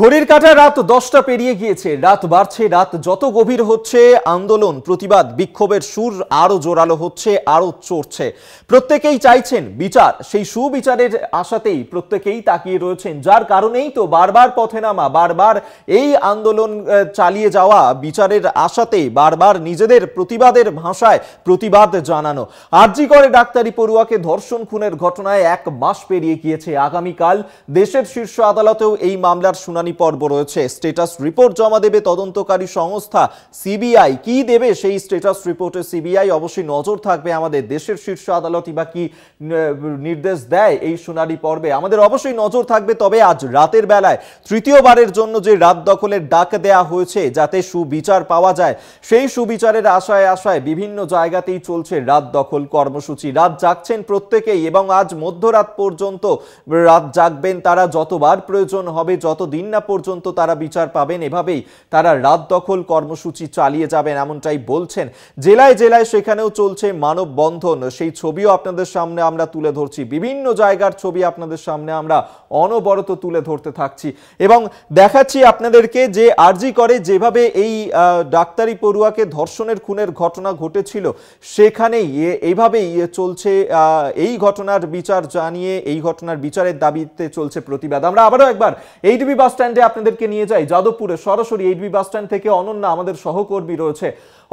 ঘড়ির কাটা রাত দশটা পেরিয়ে গিয়েছে রাত বাড়ছে রাত যত গভীর হচ্ছে আন্দোলন প্রতিবাদ বিক্ষোভের সুর আরও জোরালো হচ্ছে আরও চড়ছে প্রত্যেকেই চাইছেন বিচার সেই সুবিচারের আশাতেই প্রত্যেকেই তাকিয়ে রয়েছেন যার কারণেই তো বারবার পথে নামা বারবার এই আন্দোলন চালিয়ে যাওয়া বিচারের আশাতেই বারবার নিজেদের প্রতিবাদের ভাষায় প্রতিবাদ জানানো আর্জি করে ডাক্তারি পড়ুয়াকে ধর্ষণ খুনের ঘটনায় এক মাস পেরিয়ে গিয়েছে আগামীকাল দেশের শীর্ষ আদালতেও এই মামলার শুনানি শুনানি পর্ব রয়েছে স্টেটাস রিপোর্ট জমা দেবে তদন্তকারী সংস্থা সিবিআই কি দেবে সেই স্টেটাস রিপোর্টে সিবিআই অবশ্যই নজর থাকবে আমাদের দেশের শীর্ষ আদালতই বা কি নির্দেশ দেয় এই শুনানি পর্বে আমাদের অবশ্যই নজর থাকবে তবে আজ রাতের বেলায় তৃতীয়বারের জন্য যে রাত দখলের ডাক দেয়া হয়েছে যাতে সুবিচার পাওয়া যায় সেই সুবিচারের আশায় আশায় বিভিন্ন জায়গাতেই চলছে রাত দখল কর্মসূচি রাত জাগছেন প্রত্যেকেই এবং আজ মধ্যরাত পর্যন্ত রাত জাগবেন তারা যতবার প্রয়োজন হবে যতদিন না পর্যন্ত তারা বিচার পাবেন এভাবেই তারা রাত দখল কর্মসূচি চালিয়ে যাবেন এমনটাই বলছেন জেলায় জেলায় সেখানেও চলছে মানববন্ধন সেই ছবিও আপনাদের সামনে আমরা তুলে ধরছি বিভিন্ন জায়গার ছবি আপনাদের সামনে আমরা অনবরত তুলে ধরতে থাকছি এবং দেখাচ্ছি আপনাদেরকে যে আরজি করে যেভাবে এই ডাক্তারি পড়ুয়াকে ধর্ষণের খুনের ঘটনা ঘটেছিল সেখানেই এইভাবেই চলছে এই ঘটনার বিচার জানিয়ে এই ঘটনার বিচারের দাবিতে চলছে প্রতিবাদ আমরা আবারও একবার এইটিভি বাস্তব স্ট্যান্ডে আপনাদেরকে নিয়ে যাই যাদবপুরে সরাসরি এইট বাস স্ট্যান্ড থেকে অনন্যা আমাদের সহকর্মী রয়েছে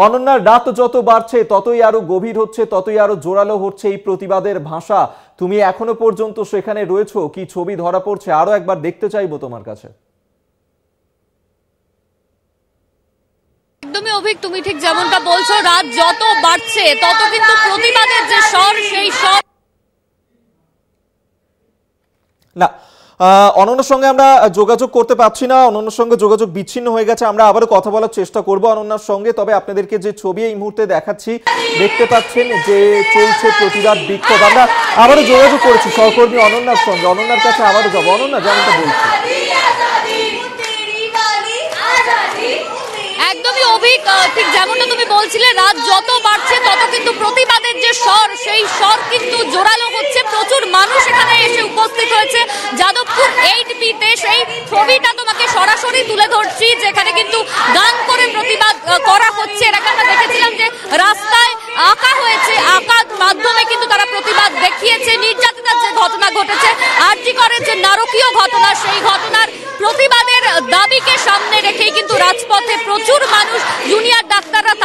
অনন্যার রাত যত বাড়ছে ততই আরো গভীর হচ্ছে ততই আরো জোরালো হচ্ছে এই প্রতিবাদের ভাষা তুমি এখনো পর্যন্ত সেখানে রয়েছো কি ছবি ধরা পড়ছে আরো একবার দেখতে চাইবো তোমার কাছে একদমই অভিক তুমি ঠিক যেমনটা বলছো রাত যত বাড়ছে তত কিন্তু প্রতিবাদের যে স্বর সেই স্বর না অনন্য সঙ্গে আমরা যোগাযোগ করতে পারছি না অনন্যর সঙ্গে যোগাযোগ বিচ্ছিন্ন হয়ে গেছে আমরা আবারও কথা বলার চেষ্টা করব অনন্যার সঙ্গে তবে আপনাদেরকে যে ছবি এই মুহূর্তে দেখাচ্ছি দেখতে পাচ্ছেন যে চলছে প্রতিবাদ বিক্ষোভ আমরা আবারও যোগাযোগ করেছি সহকর্মী অনন্যার সঙ্গে অনন্যার কাছে আবারও যাবো অনন্যা যেমনটা বলছি ঠিক যেমনটা তুমি বলছিলে রাত যত বাড়ছে তত কিন্তু প্রতিবাদের যে স্বর সেই স্বর কিন্তু জোরালো হচ্ছে প্রচুর মানুষ এখানে উপস্থিত হয়েছে যাদবপুর এইট পিতে সেই ছবিটা তোমাকে সরাসরি তুলে ধরছি যেখানে কিন্তু গান করে প্রতিবাদ করা হচ্ছে এরকম আমরা দেখেছিলাম যে রাস্তায় আঁকা হয়েছে আঁকার মাধ্যমে কিন্তু তারা প্রতিবাদ দেখিয়েছে নির্যাতিতার যে ঘটনা ঘটেছে আর্জি করে যে নারকীয় ঘটনা সেই ঘটনার প্রতিবাদের দাবিকে সামনে রেখেই কিন্তু রাজপথে প্রচুর মানুষ জুনিয়র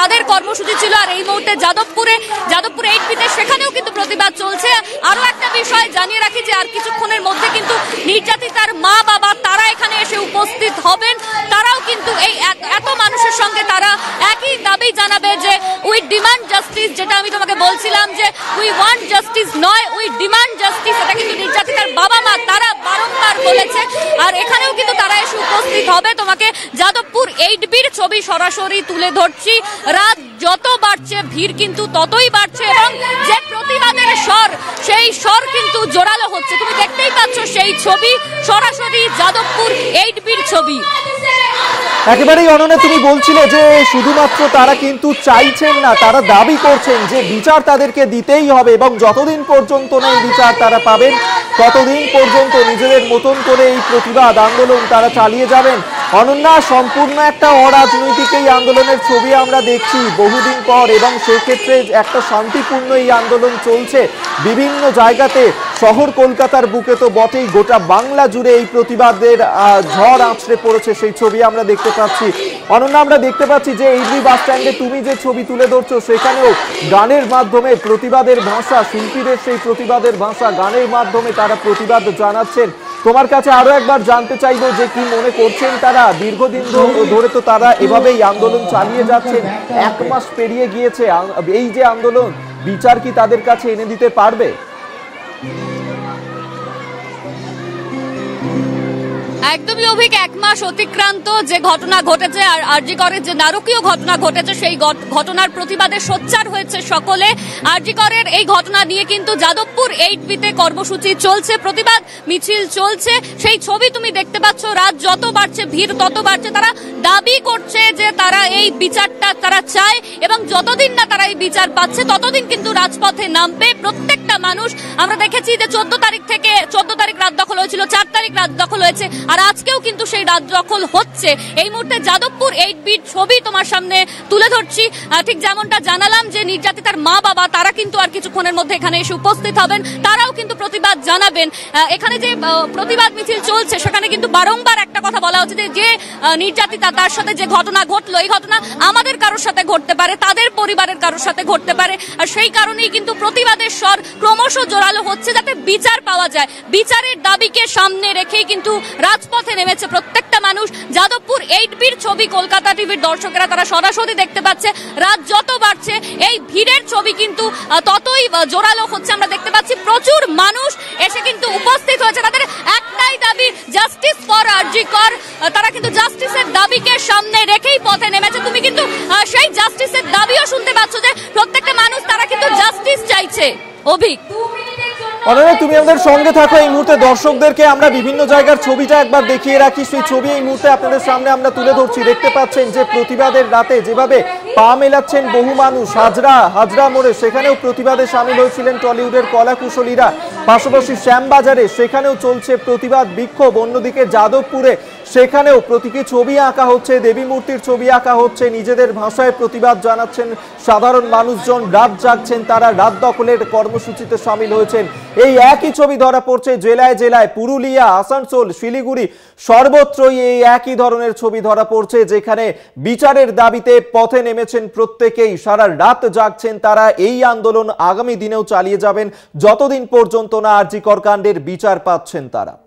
তাদের কর্মসূচি ছিল আর এই মুহূর্তে যাদবপুরে যাদবপুর এইট পিতে সেখানেও কিন্তু প্রতিবাদ চলছে আরও একটা বিষয় জানিয়ে রাখি যে আর কিছুক্ষণের মধ্যে কিন্তু নির্যাতিতার মা বাবা তারা এখানে এসে উপস্থিত হবেন তারাও কিন্তু এই এত মানুষের সঙ্গে তারা একই দাবি জানাবে যে উই ডিমান্ড জাস্টিস যেটা আমি তোমাকে বলছিলাম যে উই ওয়ান্ট জাস্টিস নয় উই ডিমান্ড জাস্টিস এটা কিন্তু নির্যাতিতার বাবা মা তারা বারংবার বলেছে আর এখানেও কিন্তু হবে তোমাকে যাদবপুর এইট বির ছবি সরাসরি তুলে ধরছি রাত যত বাড়ছে ভিড় কিন্তু ততই বাড়ছে এবং যে প্রতিবাদের স্বর সেই স্বর কিন্তু জোরালো হচ্ছে তুমি দেখতেই পাচ্ছ সেই ছবি সরাসরি যাদবপুর এইট বির ছবি একেবারেই অননে তুমি বলছিলে যে শুধুমাত্র তারা কিন্তু চাইছেন না তারা দাবি করছেন যে বিচার তাদেরকে দিতেই হবে এবং যতদিন পর্যন্ত না এই বিচার তারা পাবেন ততদিন পর্যন্ত নিজেদের মতন করে এই প্রতিবাদ আন্দোলন তারা চালিয়ে যাবেন অনন্যা সম্পূর্ণ একটা অরাজনৈতিক এই আন্দোলনের ছবি আমরা দেখছি বহুদিন পর এবং সেক্ষেত্রে একটা শান্তিপূর্ণ এই আন্দোলন চলছে বিভিন্ন জায়গাতে শহর কলকাতার বুকে তো বটেই গোটা বাংলা জুড়ে এই প্রতিবাদের ঝড় আছড়ে পড়েছে সেই ছবি আমরা দেখতে পাচ্ছি অনন্যা আমরা দেখতে পাচ্ছি যে এইডলি বাস স্ট্যান্ডে তুমি যে ছবি তুলে ধরছো সেখানেও গানের মাধ্যমে প্রতিবাদের ভাষা শিল্পীদের সেই প্রতিবাদের ভাষা গানের মাধ্যমে তারা প্রতিবাদ জানাচ্ছেন তোমার কাছে আরো একবার জানতে চাইবো যে কি মনে করছেন তারা দীর্ঘদিন ধরে তো তারা এভাবেই আন্দোলন চালিয়ে যাচ্ছে এক মাস পেরিয়ে গিয়েছে এই যে আন্দোলন বিচার কি তাদের কাছে এনে দিতে পারবে একদমই অভিক এক মাস অতিক্রান্ত যে ঘটনা ঘটেছে আর আরজি করের যে নারকীয় ঘটনা ঘটেছে সেই ঘটনার প্রতিবাদে সোচ্চার হয়েছে সকলে আরজি করের এই ঘটনা নিয়ে কিন্তু যাদবপুর এইট বিতে কর্মসূচি চলছে প্রতিবাদ মিছিল চলছে সেই ছবি তুমি দেখতে পাচ্ছ রাত যত বাড়ছে ভিড় তত বাড়ছে তারা দাবি করছে যে তারা এই বিচারটা তারা চায় এবং যতদিন না তারা এই বিচার পাচ্ছে ততদিন কিন্তু রাজপথে নামবে প্রত্যেকটা মানুষ আমরা দেখেছি যে চোদ্দ তারিখ থেকে চোদ্দ তারিখ রাত দখল হয়েছিল চার তারিখ রাত দখল হয়েছে আর আজকেও কিন্তু সেই রাত দখল হচ্ছে এই মুহূর্তে যাদবপুর এইট বিট ছবি তোমার সামনে তুলে ধরছি ঠিক যেমনটা জানালাম যে নির্যাতিতার মা বাবা তারা কিন্তু আর কিছুক্ষণের মধ্যে এখানে এসে উপস্থিত হবেন তারাও কিন্তু প্রতিবাদ জানাবেন এখানে যে প্রতিবাদ মিছিল চলছে সেখানে কিন্তু বারংবার একটা কথা বলা হচ্ছে যে যে নির্যাতিতা তার সাথে যে ঘটনা ঘটলো এই ঘটনা আমাদের কারোর সাথে ঘটতে পারে তাদের পরিবারের কারোর সাথে ঘটতে পারে আর সেই কারণেই কিন্তু প্রতিবাদের স্বর ক্রমশ জোরালো হচ্ছে যাতে বিচার পাওয়া যায় বিচারের দাবিকে সামনে রেখেই কিন্তু রাজপথে নেমেছে প্রত্যেকটা মানুষ যাদবপুর এইট বির ছবি কলকাতা টিভির দর্শকেরা তারা সরাসরি দেখতে পাচ্ছে রাত যত বাড়ছে এই ভিড়ের ছবি কিন্তু ততই জোরালো হচ্ছে আমরা দেখতে পাচ্ছি প্রচুর মানুষ এসে কিন্তু উপস্থিত হয়েছে তাদের একটাই দাবি জাস্টিস ফর আরজি কর তারা কিন্তু জাস্টিসের দাবিকে সামনে রেখেই পথে নেমেছে তুমি কিন্তু সেই জাস্টিসের দাবিও শুনতে পাচ্ছ যে প্রত্যেকটা মানুষ তারা কিন্তু জাস্টিস চাইছে অভিক অনন্যা তুমি আমাদের সঙ্গে থাকো এই মুহূর্তে দর্শকদেরকে আমরা বিভিন্ন জায়গার ছবিটা একবার দেখিয়ে রাখি সেই ছবি এই মুহূর্তে আপনাদের সামনে আমরা তুলে ধরছি দেখতে পাচ্ছেন যে প্রতিবাদের রাতে যেভাবে পা মেলাচ্ছেন বহু মানুষ হাজরা হাজরা মোড়ে সেখানেও প্রতিবাদে সামিল হয়েছিলেন টলিউডের কলাকুশলীরা পাশাপাশি শ্যামবাজারে সেখানেও চলছে প্রতিবাদ বিক্ষোভ অন্যদিকে যাদবপুরে সেখানেও প্রতীকী ছবি আঁকা হচ্ছে দেবী মূর্তির ছবি আঁকা হচ্ছে নিজেদের ভাষায় প্রতিবাদ জানাচ্ছেন সাধারণ মানুষজন রাত জাগছেন তারা রাত দখলের কর্মসূচিতে সামিল হয়েছেন এই একই ছবি ধরা পড়ছে জেলায় জেলায় পুরুলিয়া আসানসোল শিলিগুড়ি সর্বত্রই এই একই ধরনের ছবি ধরা পড়ছে যেখানে বিচারের দাবিতে পথে নেমেছেন প্রত্যেকেই সারা রাত জাগছেন তারা এই আন্দোলন আগামী দিনেও চালিয়ে যাবেন যতদিন পর্যন্ত না আরজিকর কাণ্ডের বিচার পাচ্ছেন তারা